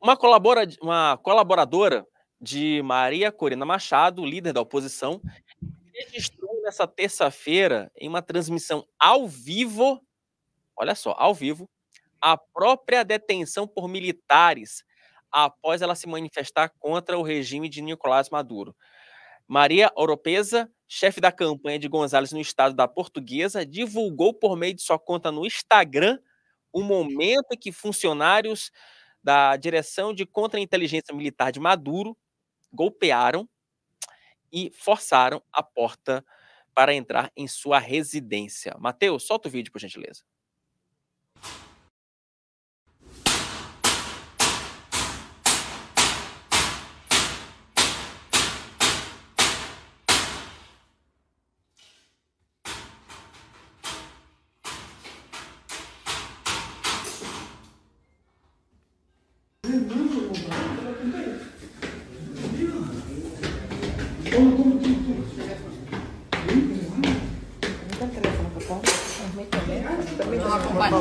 Uma, colabora, uma colaboradora de Maria Corina Machado, líder da oposição, registrou nessa terça-feira, em uma transmissão ao vivo, olha só, ao vivo, a própria detenção por militares após ela se manifestar contra o regime de Nicolás Maduro. Maria Oropesa, chefe da campanha de Gonzalez no estado da Portuguesa, divulgou por meio de sua conta no Instagram o momento em que funcionários da Direção de Contra-Inteligência Militar de Maduro golpearam e forçaram a porta para entrar em sua residência. Matheus, solta o vídeo, por gentileza. Como, como, como, como?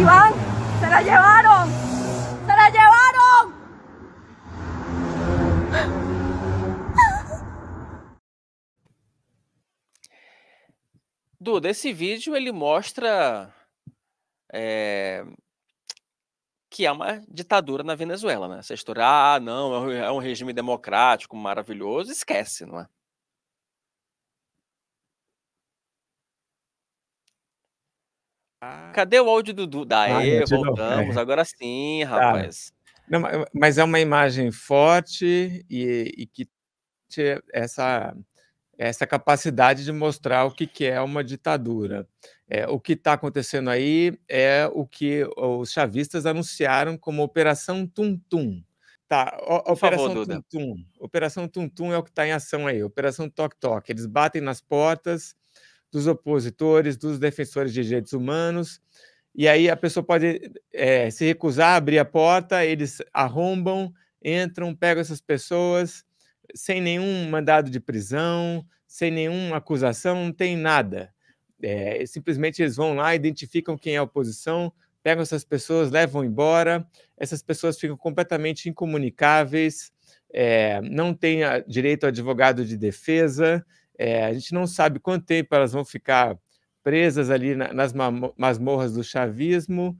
Iván, se la llevaron, se la llevaron. Duda, esse vídeo ele mostra é, que é uma ditadura na Venezuela, né? Essa história, ah, não, é, é um regime democrático maravilhoso, esquece, não é? Ah. Cadê o áudio do Duda? Aê, ah, voltamos, é. agora sim, tá. rapaz. Tá. Não, mas é uma imagem forte e, e que essa essa capacidade de mostrar o que, que é uma ditadura. É, o que está acontecendo aí é o que os chavistas anunciaram como Operação Tum Tum. Tá, o, Operação favor, Tum Tum. Operação Tum Tum é o que está em ação aí, Operação Toc Toc. Eles batem nas portas dos opositores, dos defensores de direitos humanos, e aí a pessoa pode é, se recusar a abrir a porta, eles arrombam, entram, pegam essas pessoas sem nenhum mandado de prisão, sem nenhuma acusação, não tem nada. É, simplesmente eles vão lá, identificam quem é a oposição, pegam essas pessoas, levam embora, essas pessoas ficam completamente incomunicáveis, é, não têm direito a advogado de defesa, é, a gente não sabe quanto tempo elas vão ficar presas ali na, nas masmorras do chavismo,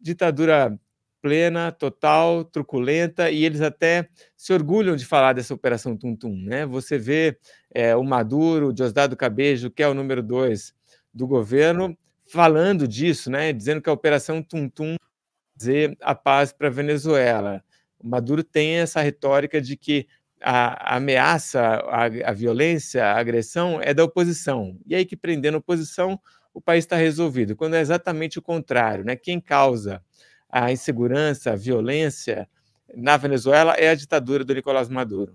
ditadura plena, total, truculenta, e eles até se orgulham de falar dessa Operação Tum Tum. Né? Você vê é, o Maduro, o Diosdado Cabejo, que é o número dois do governo, falando disso, né? dizendo que a Operação Tum Tum fazer a paz para a Venezuela. O Maduro tem essa retórica de que a, a ameaça, a, a violência, a agressão é da oposição. E aí que prendendo a oposição, o país está resolvido, quando é exatamente o contrário. Né? Quem causa a insegurança, a violência na Venezuela é a ditadura do Nicolás Maduro.